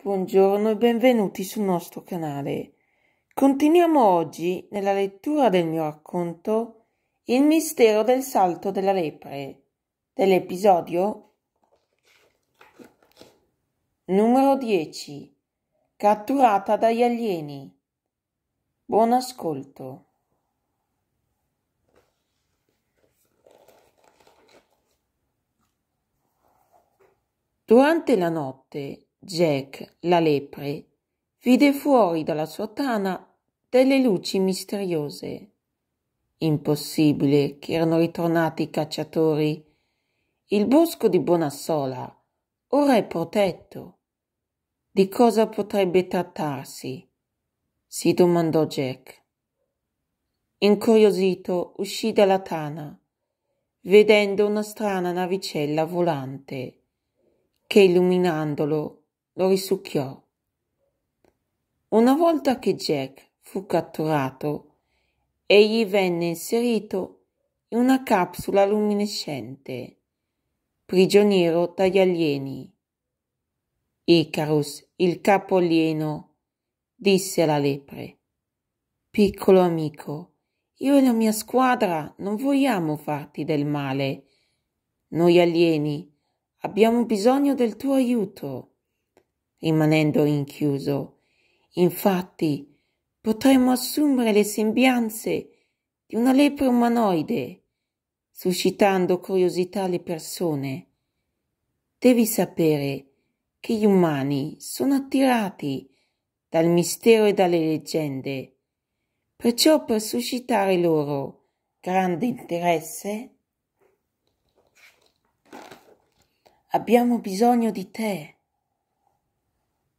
Buongiorno e benvenuti sul nostro canale. Continuiamo oggi nella lettura del mio racconto Il mistero del salto della lepre, dell'episodio numero 10, catturata dagli alieni. Buon ascolto. Durante la notte Jack, la lepre, vide fuori dalla sua tana delle luci misteriose. Impossibile che erano ritornati i cacciatori. Il bosco di Bonassola ora è protetto. Di cosa potrebbe trattarsi? si domandò Jack. Incuriosito uscì dalla tana, vedendo una strana navicella volante che illuminandolo lo risucchiò. Una volta che Jack fu catturato, egli venne inserito in una capsula luminescente, prigioniero dagli alieni. Icarus, il capo alieno, disse alla lepre, piccolo amico, io e la mia squadra non vogliamo farti del male. Noi alieni abbiamo bisogno del tuo aiuto rimanendo rinchiuso. Infatti, potremmo assumere le sembianze di una lepre umanoide, suscitando curiosità alle persone. Devi sapere che gli umani sono attirati dal mistero e dalle leggende, perciò per suscitare loro grande interesse abbiamo bisogno di te.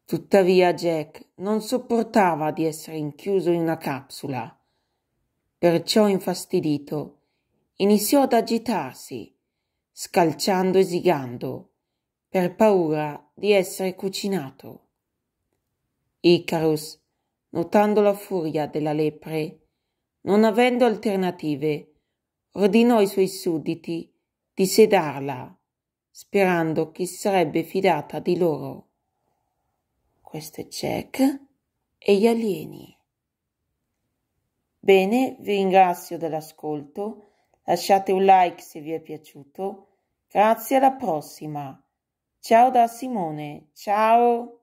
Tuttavia Jack non sopportava di essere inchiuso in una capsula. Perciò infastidito, iniziò ad agitarsi, scalciando e zigando, per paura di essere cucinato. Icarus, notando la furia della lepre, non avendo alternative, ordinò ai suoi sudditi di sedarla, sperando che sarebbe fidata di loro questo è Jack, e gli alieni. Bene, vi ringrazio dell'ascolto, lasciate un like se vi è piaciuto, grazie alla prossima. Ciao da Simone, ciao!